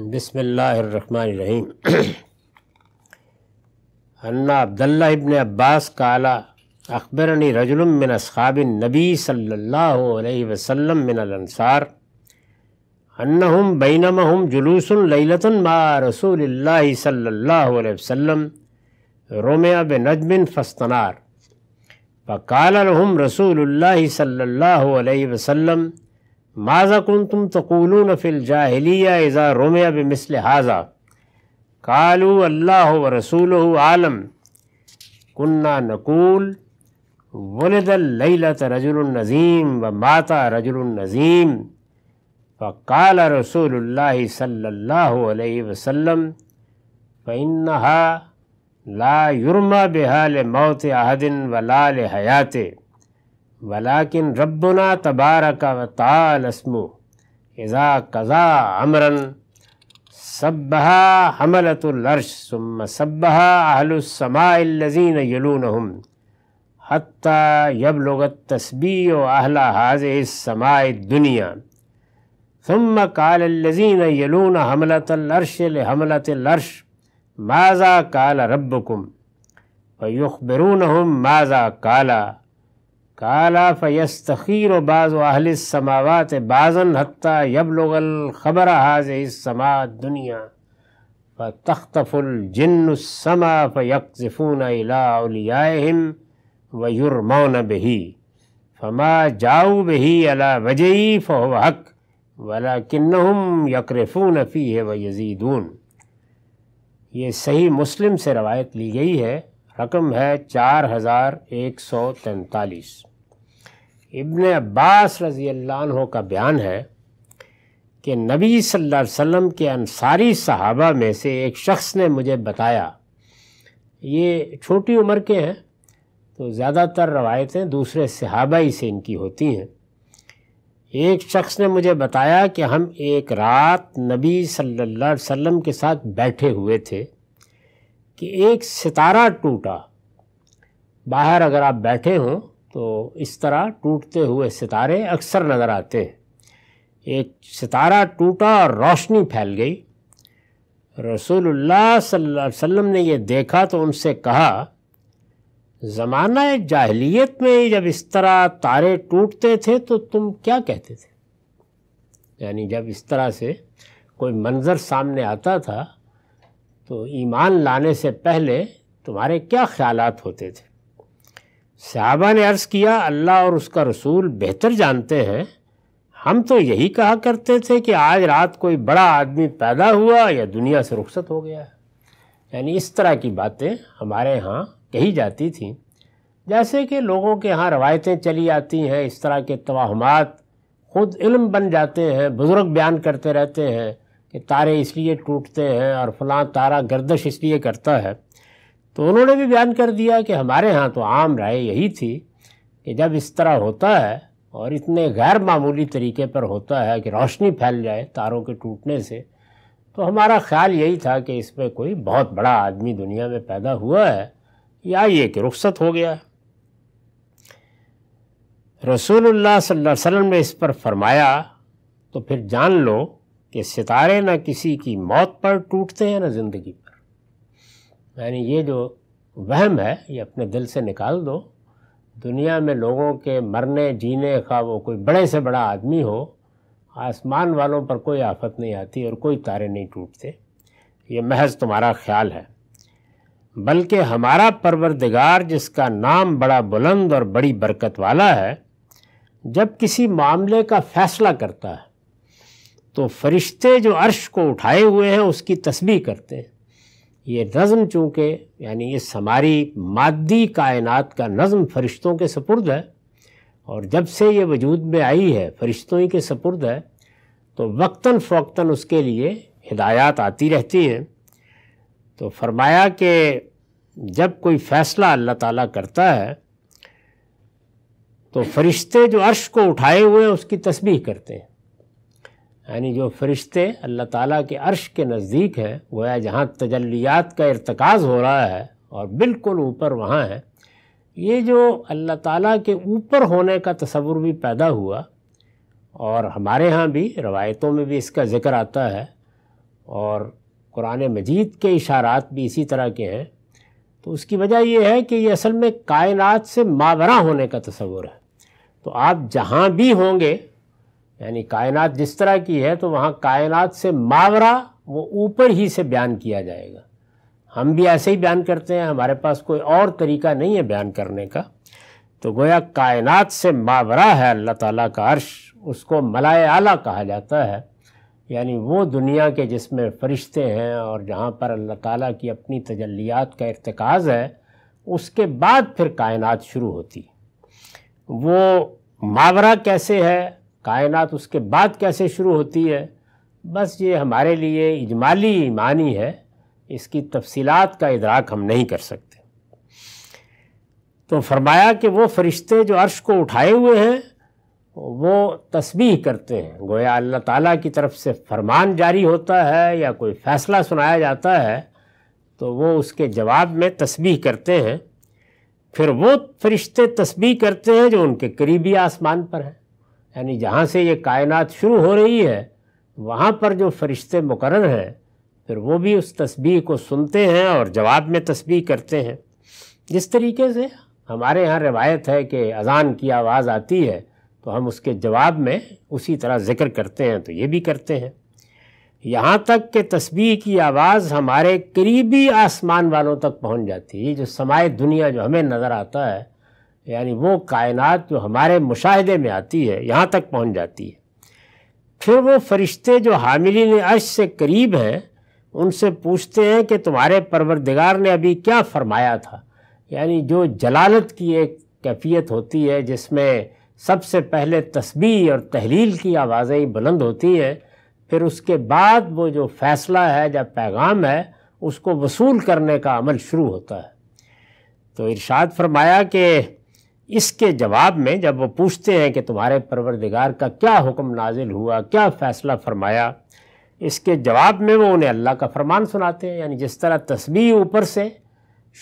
बसमीम अन्ना अब्दुल्ला इबन अब्बास काला अखबरनी रजुलम मिन असहाबिन नबी सल्ला वसलम वसल्लम अन्नहुम बैनमहुम जुलूसन लैलतन मा रसूलिल्लाह सल्लल्लाहु अलैहि वसल्लम रोमिया नजमिन फस्तनार फ़काल रहम सल्लल्लाहु अलैहि वसल्लम माजा कुन तुम तकुलू नफिल जाहलिया इज़ा रोमिया बमिसल हाजा कालू अल्लाह व रसूल आलम कुन्ना नकूल वलदलत रजुलनज़ीम व माता रजुलनज़ीम फ़ाल रसूल सल्ला वसम फ़न्हा ला युरमा बेहाल मौत व वलाल हयात वलाकिन रब्बुना तबारक व तालस्मु इज़ा कज़ा अमरन सब्बहा हमलतुलर्श सुम सब्बहा अहलुसमाज़ीन यलूनहम हत्ता यब लगत तस्बी अहला हाज समाय दुनिया ثم قال الذين يلون حملة الأرش لحملة الأرش ماذا قال ربكم فيخبرونهم ماذا قال काला फ़यस्तखीर बाज़ अहल समावत बाज़न हती यबलगल ख़बर हाज समा दुनिया फ तख्तफ़ुलजन्समा फ़यकफ़ून व वयुरमौन बही फमा जाऊ बही अला वजई फ़ो हक वला किन्नहम यक्रफून फ़ी है व यजीदून ये सही मुस्लिम से रवायत ली गई है रकम है चार हज़ार एक सौ तैंतालीस इबन अब्बास रज़ी अल्लाह का बयान है कि नबी सल्लल्लाहु अलैहि वसल्लम के अंसारी सहाबा में से एक शख्स ने मुझे बताया ये छोटी उम्र के हैं तो ज़्यादातर रवायतें दूसरे सहाबा ही से इनकी होती हैं एक शख्स ने मुझे बताया कि हम एक रात नबी सल्लल्लाहु अलैहि वसल्लम के साथ बैठे हुए थे कि एक सितारा टूटा बाहर अगर आप बैठे हों तो इस तरह टूटते हुए सितारे अक्सर नज़र आते हैं एक सितारा टूटा और रोशनी फैल गई रसूलुल्लाह सल्लल्लाहु अलैहि वसल्लम ने यह देखा तो उनसे कहा ज़माना जाहलीत में जब इस तरह तारे टूटते थे तो तुम क्या कहते थे यानी जब इस तरह से कोई मंज़र सामने आता था तो ईमान लाने से पहले तुम्हारे क्या ख्यालात होते थे साहबा ने अर्ज़ किया अल्लाह और उसका रसूल बेहतर जानते हैं हम तो यही कहा करते थे कि आज रात कोई बड़ा आदमी पैदा हुआ या दुनिया से रुखसत हो गया यानी इस तरह की बातें हमारे यहाँ कही जाती थी जैसे कि लोगों के यहाँ रवायतें चली आती हैं इस तरह के तोहमात खुद इल्म बन जाते हैं बुज़ुर्ग बयान करते रहते हैं कि तारे इसलिए टूटते हैं और फलां तारा गर्दश इसलिए करता है तो उन्होंने भी बयान कर दिया कि हमारे यहाँ तो आम राय यही थी कि जब इस तरह होता है और इतने गैर मामूली तरीके पर होता है कि रोशनी फैल जाए तारों के टूटने से तो हमारा ख्याल यही था कि इसमें कोई बहुत बड़ा आदमी दुनिया में पैदा हुआ है या ये कि रुख्सत हो गया रसूलुल्लाह सल्लल्लाहु अलैहि वसल्लम ने इस पर फरमाया तो फिर जान लो कि सितारे न किसी की मौत पर टूटते हैं ना ज़िंदगी यानी ये जो वहम है ये अपने दिल से निकाल दो दुनिया में लोगों के मरने जीने का वो कोई बड़े से बड़ा आदमी हो आसमान वालों पर कोई आफत नहीं आती और कोई तारे नहीं टूटते ये महज तुम्हारा ख्याल है बल्कि हमारा परवरदिगार जिसका नाम बड़ा बुलंद और बड़ी बरकत वाला है जब किसी मामले का फ़ैसला करता है तो फरिश्ते जो अर्श को उठाए हुए हैं उसकी तस्बी करते हैं ये नज़म चूँकि यानी इस हमारी मादी कायनात का नज़म फरिश्तों के सपुर्द है और जब से ये वजूद में आई है फरिश्तों ही के सपुर्द है तो वक्ता फ़ौक्ता उसके लिए हिदायत आती रहती हैं तो फरमाया कि जब कोई फ़ैसला अल्लाह ताला करता है तो फरिश्ते जो अर्श को उठाए हुए हैं उसकी तस्बीह करते हैं यानी जो फरिश्ते अल्लाह ताला के अर्श के नज़दीक हैं गोया जहाँ तजलियात का इरतकाज़ हो रहा है और बिल्कुल ऊपर वहाँ है ये जो अल्लाह ताला के ऊपर होने का तस्वुर भी पैदा हुआ और हमारे यहाँ भी रवायतों में भी इसका ज़िक्र आता है और कुरान मजीद के इशारात भी इसी तरह के हैं तो उसकी वजह यह है कि ये असल में कायनात से मावरा होने का तस्वुर है तो आप जहाँ भी होंगे यानी कायनात जिस तरह की है तो वहाँ कायनात से मावरा वो ऊपर ही से बयान किया जाएगा हम भी ऐसे ही बयान करते हैं हमारे पास कोई और तरीका नहीं है बयान करने का तो गोया कायनात से मावरा है अल्लाह ताला का अर्श उसको मलाए आला कहा जाता है यानी वो दुनिया के जिसमें फरिश्ते हैं और जहाँ पर अल्लाह ताला की अपनी तजल्लियात का इरतकाज़ है उसके बाद फिर कायनात शुरू होती वो मावरा कैसे है कायनात उसके बाद कैसे शुरू होती है बस ये हमारे लिए इजमाली ईमानी है इसकी तफसीलात का इदराक हम नहीं कर सकते तो फरमाया कि वो फरिश्ते जो अर्श को उठाए हुए हैं वो तस्बीह करते हैं गोया अल्लाह ताला की तरफ से फरमान जारी होता है या कोई फ़ैसला सुनाया जाता है तो वो उसके जवाब में तस्बीह करते हैं फिर वो फरिश्ते तस्बीह करते हैं जो उनके करीबी आसमान पर हैं यानी जहाँ से ये कायनात शुरू हो रही है वहाँ पर जो फरिश्ते मुकर हैं फिर वो भी उस तस्बीह को सुनते हैं और जवाब में तस्बीह करते हैं जिस तरीके से हमारे यहाँ रिवायत है कि अजान की आवाज़ आती है तो हम उसके जवाब में उसी तरह ज़िक्र करते हैं तो ये भी करते हैं यहाँ तक कि तस्बीह की आवाज़ हमारे करीबी आसमान वालों तक पहुँच जाती है ये जो समाय दुनिया जो हमें नज़र आता है यानी वो कायनात जो हमारे मुशाहदे में आती है यहाँ तक पहुँच जाती है फिर वो फरिश्ते जो हामिल अर्श से करीब हैं उनसे पूछते हैं कि तुम्हारे परवरदिगार ने अभी क्या फरमाया था यानी जो जलालत की एक कैफियत होती है जिसमें सबसे पहले तस्बी और तहलील की आवाज़ें बुलंद होती हैं फिर उसके बाद वो जो फ़ैसला है या पैगाम है उसको वसूल करने का अमल शुरू होता है तो इरशाद फरमाया कि इसके जवाब में जब वो पूछते हैं कि तुम्हारे परवरदिगार का क्या हुक्म नाजिल हुआ क्या फ़ैसला फरमाया इसके जवाब में वो उन्हें अल्लाह का फरमान सुनाते हैं यानी जिस तरह तस्बी ऊपर से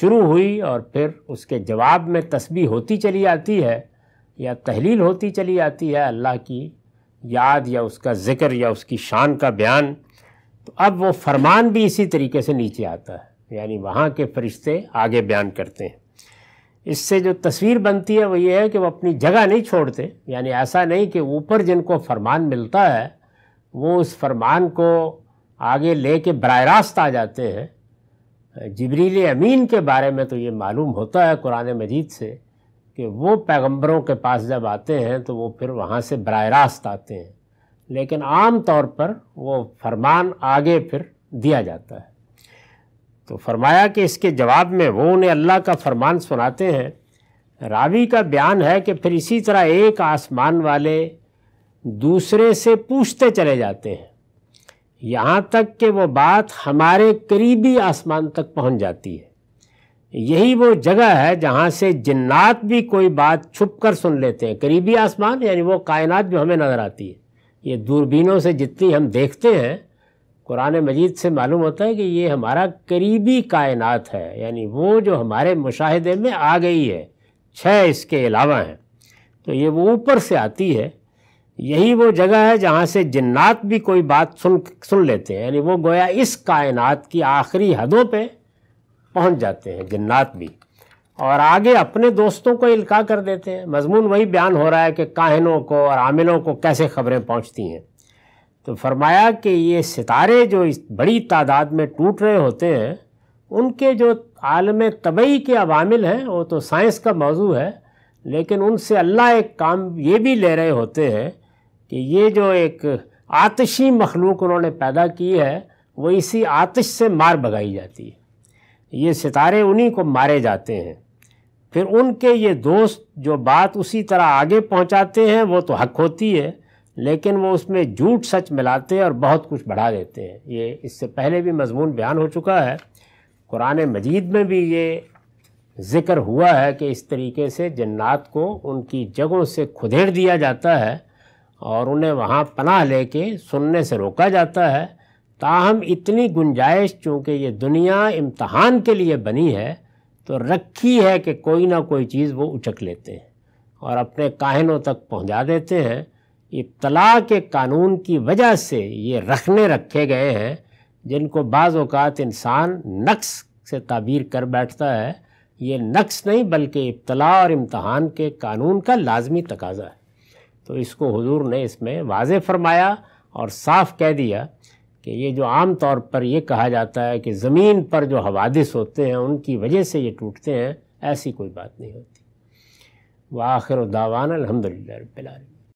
शुरू हुई और फिर उसके जवाब में तस्बी होती चली आती है या तहलील होती चली आती है अल्लाह की याद या उसका ज़िक्र या उसकी शान का बयान तो अब वो फरमान भी इसी तरीके से नीचे आता है यानी वहाँ के फरिश्ते आगे बयान करते हैं इससे जो तस्वीर बनती है वो ये है कि वो अपनी जगह नहीं छोड़ते यानी ऐसा नहीं कि ऊपर जिनको फरमान मिलता है वो उस फरमान को आगे ले के बर रास्त आ जाते हैं जबरील अमीन के बारे में तो ये मालूम होता है कुरान मजीद से कि वो पैगंबरों के पास जब आते हैं तो वो फिर वहाँ से बर रास्त आते हैं लेकिन आम तौर पर वो फरमान आगे फिर दिया जाता है तो फरमाया कि इसके जवाब में वो उन्हें अल्लाह का फरमान सुनाते हैं रावी का बयान है कि फिर इसी तरह एक आसमान वाले दूसरे से पूछते चले जाते हैं यहाँ तक कि वो बात हमारे करीबी आसमान तक पहुँच जाती है यही वो जगह है जहाँ से जन्नात भी कोई बात छुप कर सुन लेते हैं करीबी आसमान यानी वो कायनात जो हमें नज़र आती है ये दूरबीनों से जितनी हम देखते हैं कुरान मजीद से मालूम होता है कि ये हमारा करीबी कायनात है यानी वो जो हमारे मुशाहदे में आ गई है छः इसके अलावा हैं तो ये वो ऊपर से आती है यही वो जगह है जहाँ से जन्नात भी कोई बात सुन सुन लेते हैं यानी वो गोया इस कायनात की आखिरी हदों पे पहुँच जाते हैं जन्नात भी और आगे अपने दोस्तों को इल्का कर देते हैं मजमून वही बयान हो रहा है कि काहनों को और आमिलों को कैसे खबरें पहुँचती हैं तो फरमाया कि ये सितारे जो इस बड़ी तादाद में टूट रहे होते हैं उनके जो आलम तबई के अवामिल हैं वो तो साइंस का मौजू है लेकिन उनसे अल्लाह एक काम ये भी ले रहे होते हैं कि ये जो एक आतशी मखलूक उन्होंने पैदा की है वो इसी आतश से मार भगाई जाती है ये सितारे उन्हीं को मारे जाते हैं फिर उनके ये दोस्त जो बात उसी तरह आगे पहुंचाते हैं वो तो हक होती है लेकिन वो उसमें झूठ सच मिलाते हैं और बहुत कुछ बढ़ा देते हैं ये इससे पहले भी मजमून बयान हो चुका है कुरान मजीद में भी ये ज़िक्र हुआ है कि इस तरीके से जन्नात को उनकी जगहों से खुदेड़ दिया जाता है और उन्हें वहाँ पनाह लेके सुनने से रोका जाता है ताहम इतनी गुंजाइश चूँकि ये दुनिया इम्तहान के लिए बनी है तो रखी है कि कोई ना कोई चीज़ वो उचक लेते हैं और अपने काहनों तक पहुँचा देते हैं इब्तला के कानून की वजह से ये रखने रखे गए हैं जिनको बाज़ अवत इंसान नक्स से ताबीर कर बैठता है ये नक्स नहीं बल्कि इब्तला और इम्तहान के कानून का लाजमी तकाजा है तो इसको हुजूर ने इसमें वाज फरमाया और साफ़ कह दिया कि ये जो आम तौर पर ये कहा जाता है कि ज़मीन पर जो हवादिस होते हैं उनकी वजह से ये टूटते हैं ऐसी कोई बात नहीं होती व आखिर दावान अलहमदिल्ला